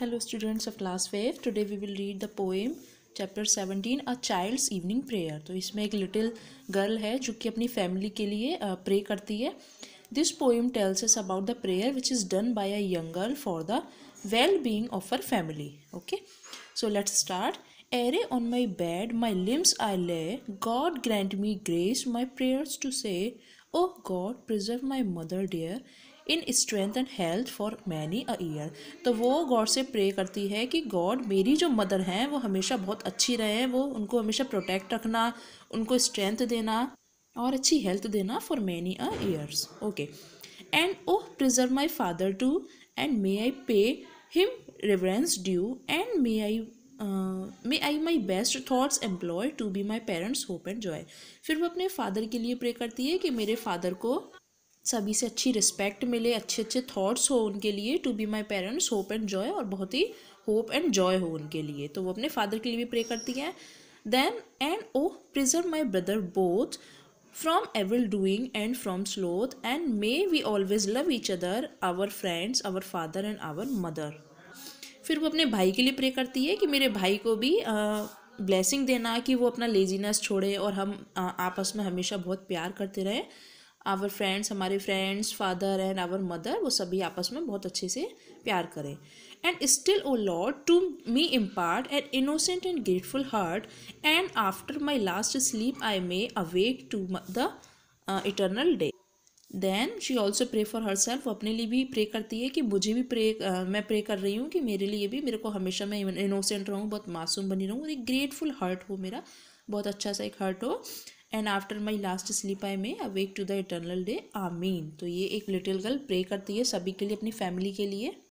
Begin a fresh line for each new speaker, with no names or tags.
hello students of class five today we will read the poem chapter seventeen a child's evening prayer तो इसमें एक little girl है जो कि अपनी फैमिली के लिए प्रे करती है this poem tells us about the prayer which is done by a young girl for the well being of her family okay so let's start ere on my bed my limbs I lay God grant me grace my prayers to say O God preserve my mother dear in strength and health for many a year तो वो God से pray करती है कि God मेरी जो mother हैं वो हमेशा बहुत अच्छी रहे वो उनको हमेशा प्रोटेक्ट रखना उनको स्ट्रेंथ देना और अच्छी हेल्थ देना for many a years okay and O preserve my father too and may I pay him reverence due and may I may I my best thoughts employ to be my parents hope and joy फिर वो अपने father के लिए pray करती है कि मेरे father को सभी से अच्छी रिस्पेक्ट मिले अच्छे अच्छे थॉट्स हो उनके लिए to be my parents hope and joy और बहुत ही होप एंड जॉय हो उनके लिए तो वो अपने फादर के लिए भी प्रे करती हैं then and O preserve my brother both from evil doing and from sloth and may we always love each other our friends our father and our mother फिर वो अपने भाई के लिए प्रे करती है कि मेरे भाई को भी ब्लेसिंग देना कि वो अपना लेजीनेस छोड़े और हम आ, आपस में हमेशा बहुत प्यार करते रहें आवर फ्रेंड्स हमारे friends father and our mother वो सभी आपस में बहुत अच्छे से प्यार करें and still O Lord to me impart an innocent and grateful heart and after my last sleep I may awake to the eternal day then she also pray for herself अपने लिए भी pray करती है कि मुझे भी pray uh, मैं pray कर रही हूँ कि मेरे लिए भी मेरे को हमेशा मैं इनोसेंट रहूँ बहुत मासूम बनी रहूँ और एक ग्रेटफुल हार्ट हो मेरा बहुत अच्छा सा एक हार्ट हो and after my last sleep I may awake to the eternal day आमीन तो ये एक लिटिल गर्ल प्रे करती है सभी के लिए अपनी फैमिली के लिए